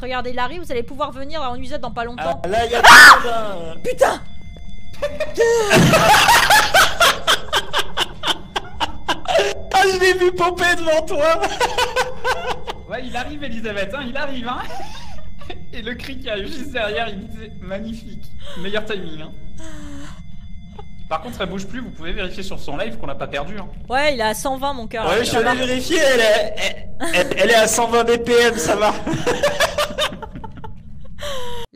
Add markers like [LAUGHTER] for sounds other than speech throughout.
Regardez Larry, vous allez pouvoir venir en usette dans pas longtemps. Ah, là, y a ah hein. Putain [LAUGHS] Ah, je l'ai vu popper devant toi [LAUGHS] Ouais, il arrive, Elisabeth, hein, il arrive, hein [LAUGHS] Et le cri qui arrive juste derrière, il disait magnifique. Meilleur timing, hein. Par contre, elle bouge plus, vous pouvez vérifier sur son live qu'on l'a pas perdu. Hein. Ouais, il est à 120 mon cœur. Ouais, je suis allé vérifier, elle est, à 120 BPM, ça va.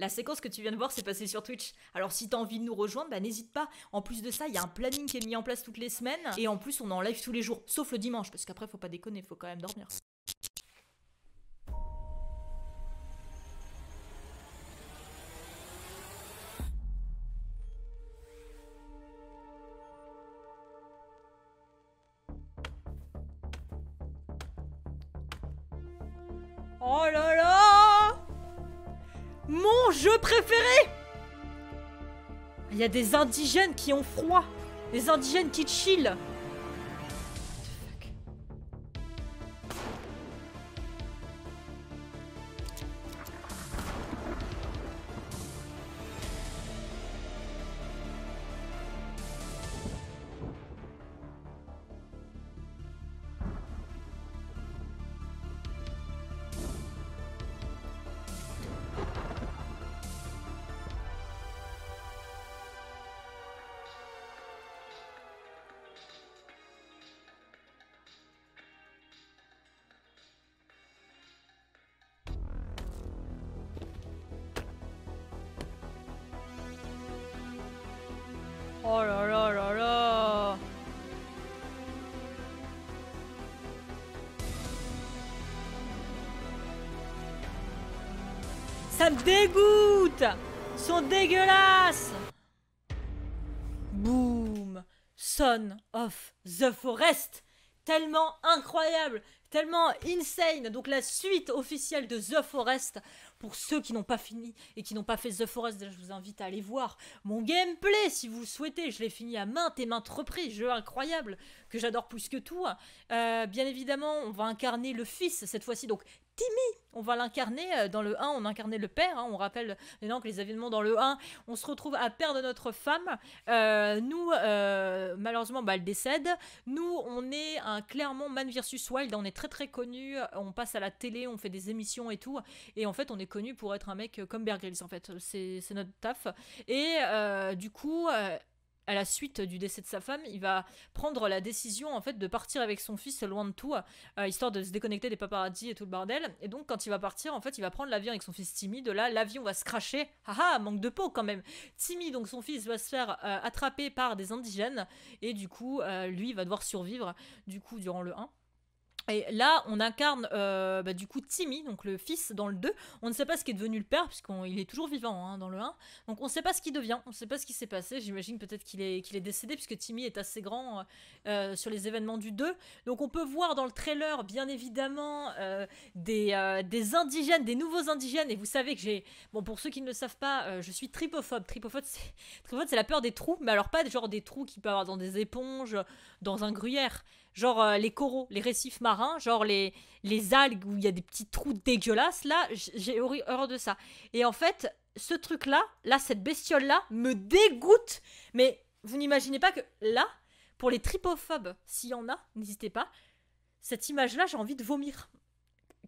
La séquence que tu viens de voir s'est passée sur Twitch. Alors si t'as envie de nous rejoindre, bah, n'hésite pas. En plus de ça, il y a un planning qui est mis en place toutes les semaines. Et en plus, on est en live tous les jours, sauf le dimanche, parce qu'après, faut pas déconner, faut quand même dormir. Oh là là préféré Il y a des indigènes qui ont froid, des indigènes qui chillent. Ça me dégoûte Ils sont dégueulasses Boom Son of the Forest Tellement incroyable Tellement insane Donc la suite officielle de The Forest, pour ceux qui n'ont pas fini et qui n'ont pas fait The Forest, je vous invite à aller voir mon gameplay si vous le souhaitez. Je l'ai fini à maintes et maintes reprises, jeu incroyable que j'adore plus que tout. Euh, bien évidemment, on va incarner le fils cette fois-ci, donc Timmy. On va l'incarner euh, dans le 1, on incarnait le père, hein. on rappelle maintenant que les événements dans le 1, on se retrouve à de notre femme. Euh, nous, euh, malheureusement, bah, elle décède. Nous, on est un clairement Man versus Wild, on est très très connu, on passe à la télé, on fait des émissions et tout. Et en fait, on est connu pour être un mec comme Bear Grylls, en fait. C'est notre taf. Et du coup à la suite du décès de sa femme, il va prendre la décision en fait de partir avec son fils loin de tout, histoire de se déconnecter des paparazzis et tout le bordel. Et donc quand il va partir, en fait, il va prendre l'avion avec son fils Timmy. De là, l'avion va se cracher. Haha, manque de peau quand même. Timmy, donc son fils, va se faire euh, attraper par des indigènes et du coup, euh, lui, va devoir survivre du coup durant le 1. Et là, on incarne euh, bah, du coup Timmy, donc le fils dans le 2. On ne sait pas ce qui est devenu le père, puisqu'il est toujours vivant hein, dans le 1. Donc on ne sait pas ce qu'il devient, on ne sait pas ce qui s'est passé. J'imagine peut-être qu'il est, qu'il est décédé, puisque Timmy est assez grand euh, euh, sur les événements du 2. Donc on peut voir dans le trailer, bien évidemment, des, indigènes, des nouveaux indigènes. Et vous savez que j'ai... Bon, pour ceux qui ne le savent pas, je suis tripophobe. Tripophobe, c'est la peur des trous, mais alors pas genre des trous qu'il peut avoir dans des éponges, dans un gruyère genre euh, les coraux, les récifs marins, genre les, les algues où il y a des petits trous dégueulasses, là, j'ai horreur de ça. Et en fait, ce truc-là, là, cette bestiole-là, me dégoûte. Mais vous n'imaginez pas que là, pour les tripophobes, s'il y en a, n'hésitez pas, cette image-là, j'ai envie de vomir.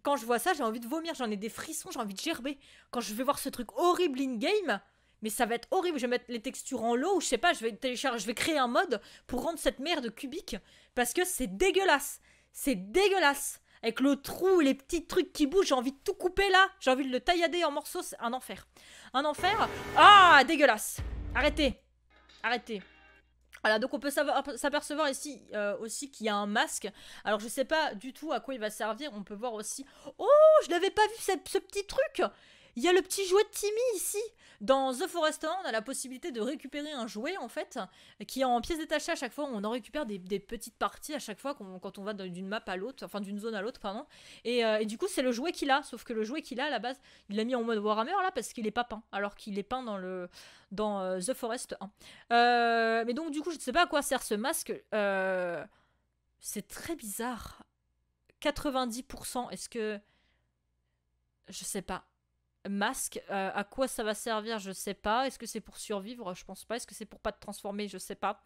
Quand je vois ça, j'ai envie de vomir, j'en ai des frissons, j'ai envie de gerber. Quand je vais voir ce truc horrible in-game, mais ça va être horrible. Je vais mettre les textures en l'eau ou je sais pas, je vais télécharger, je vais créer un mode pour rendre cette merde cubique parce que c'est dégueulasse. C'est dégueulasse. Avec le trou et les petits trucs qui bougent, j'ai envie de tout couper là. J'ai envie de le taillader en morceaux. C'est un enfer. Un enfer. Ah, dégueulasse. Arrêtez. Arrêtez. Voilà, donc on peut s'apercevoir ici euh, aussi qu'il y a un masque. Alors je sais pas du tout à quoi il va servir. On peut voir aussi. Oh, je n'avais pas vu ce petit truc. Il y a le petit jouet de Timmy ici. Dans The Forest 1, on a la possibilité de récupérer un jouet en fait, qui est en pièces détachées à chaque fois. On en récupère des, petites parties à chaque fois quand on va d'une map à l'autre, enfin d'une zone à l'autre, pardon. Euh, et, du coup, c'est le jouet qu'il a, sauf que le jouet qu'il a à la base, il l'a mis en mode Warhammer là parce qu'il est pas peint, alors qu'il est peint dans, le, dans euh, The Forest 1. Euh, mais donc, du coup, je ne sais pas à quoi sert ce masque. c'est très bizarre. 90%, est-ce que. Je sais pas masque. Euh, à quoi ça va servir, je sais pas. Est-ce que c'est pour survivre Je pense pas. Est-ce que c'est pour pas te transformer Je sais pas.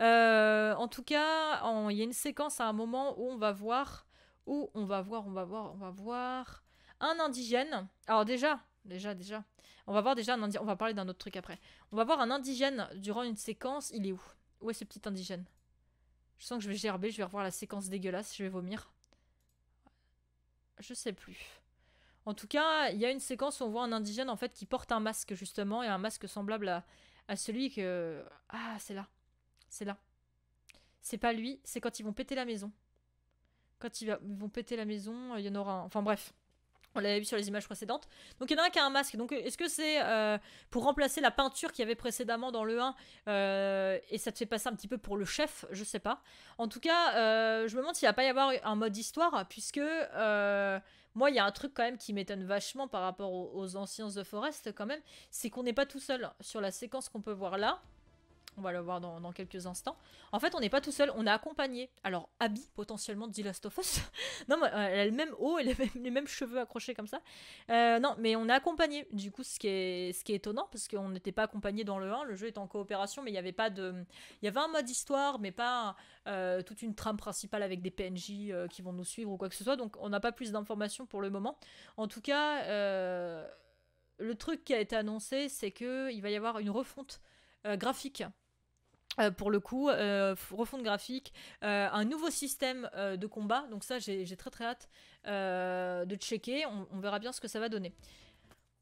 Euh, en tout cas, il y a une séquence à un moment où on va voir, où on va voir, on va voir, on va voir un indigène. Alors déjà, déjà, déjà, on va voir déjà un indigène. On va parler d'un autre truc après. On va voir un indigène durant une séquence. Il est où Où est ce petit indigène Je sens que je vais gerber. Je vais revoir la séquence dégueulasse. Je vais vomir. Je sais plus. En tout cas, il y a une séquence où on voit un indigène en fait qui porte un masque justement et un masque semblable à, celui que ah c'est là, c'est là. C'est pas lui, c'est quand ils vont péter la maison. Quand ils vont péter la maison, euh, il y en aura un. Enfin bref. On l'avait vu sur les images précédentes. Donc il y en a un qui a un masque. Donc est-ce que c'est euh, pour remplacer la peinture qu'il y avait précédemment dans le 1 euh, et ça te fait passer un petit peu pour le chef Je sais pas. En tout cas, je me demande s'il va pas y avoir un mode histoire puisque moi, il y a un truc quand même qui m'étonne vachement par rapport aux, anciens The Forest quand même, c'est qu'on n'est pas tout seul sur la séquence qu'on peut voir là. On va le voir dans, quelques instants. En fait, on n'est pas tout seul, on a accompagné. Alors, Abby, potentiellement de Last of Us. [LAUGHS] non, mais euh, elle a le même haut et les mêmes, cheveux accrochés comme ça. Euh, non, mais on a accompagné. Du coup, ce qui est, ce qui est étonnant, parce qu'on n'était pas accompagné dans le 1. Le jeu est en coopération, mais il n'y avait pas de. Il y avait un mode histoire, mais pas euh, toute une trame principale avec des PNJ qui vont nous suivre ou quoi que ce soit. Donc, on n'a pas plus d'informations pour le moment. En tout cas, le truc qui a été annoncé, c'est qu'il va y avoir une refonte graphique euh, pour le coup, euh, refonte graphique, euh, un nouveau système de combat. Donc ça, j'ai très très hâte de checker. On, verra bien ce que ça va donner.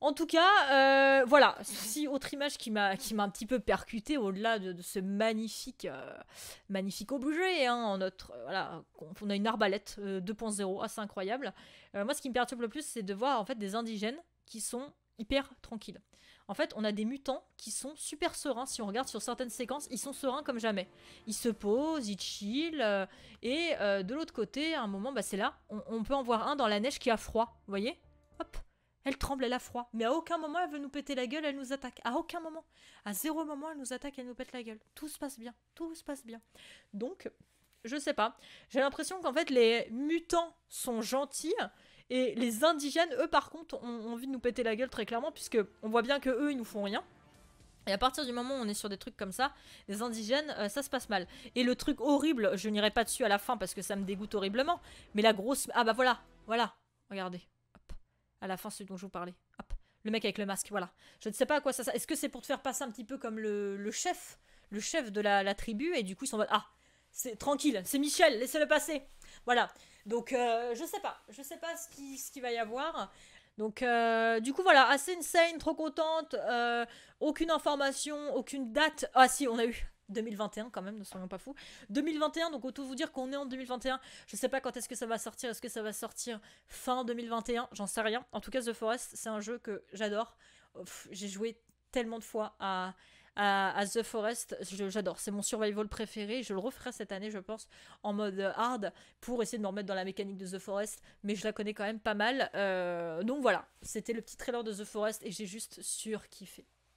En tout cas, voilà. Si autre image qui m'a un petit peu percuté au-delà de, ce magnifique magnifique objet, hein, en notre voilà, on a une arbalète 2.0, assez incroyable. moi, ce qui me perturbe le plus, c'est de voir en fait des indigènes qui sont hyper tranquille. En fait, on a des mutants qui sont super sereins. Si on regarde sur certaines séquences, ils sont sereins comme jamais. Ils se posent, ils chillent. Euh, et euh, de l'autre côté, à un moment, bah, c'est là, on, peut en voir un dans la neige qui a froid. Vous voyez Hop Elle tremble, elle a froid. Mais à aucun moment, elle veut nous péter la gueule, elle nous attaque. À aucun moment. À zéro moment, elle nous attaque, elle nous pète la gueule. Tout se passe bien. Tout se passe bien. Donc, je sais pas. J'ai l'impression qu'en fait, les mutants sont gentils et les indigènes, eux, par contre, ont envie de nous péter la gueule très clairement, puisque on voit bien que eux, ils nous font rien. Et à partir du moment où on est sur des trucs comme ça, les indigènes, euh, ça se passe mal. Et le truc horrible, je n'irai pas dessus à la fin parce que ça me dégoûte horriblement, mais la grosse... Ah bah voilà, voilà, regardez. Hop. À la fin, celui dont je vous parlais. Hop. Le mec avec le masque, voilà. Je ne sais pas à quoi ça... Est-ce que c'est pour te faire passer un petit peu comme le, chef Le chef de la, tribu, et du coup, ils sont en Ah, c'est tranquille, c'est Michel, laissez-le passer voilà. Donc, euh, je sais pas. Je sais pas ce qu'il qui va y avoir. Donc, euh, du coup, voilà, assez insane, trop contente. Euh, aucune information, aucune date. Ah, si, on a eu 2021 quand même, ne soyons pas fous. 2021, donc autant vous dire qu'on est en 2021. Je sais pas quand est-ce que ça va sortir. Est-ce que ça va sortir fin 2021 J'en sais rien. En tout cas, The Forest, c'est un jeu que j'adore. J'ai joué tellement de fois à, à, The Forest. J'adore, c'est mon survival préféré. Je le referai cette année, je pense, en mode euh, hard pour essayer de me remettre dans la mécanique de The Forest, mais je la connais quand même pas mal. Euh, donc voilà, c'était le petit trailer de The Forest et j'ai juste surkiffé.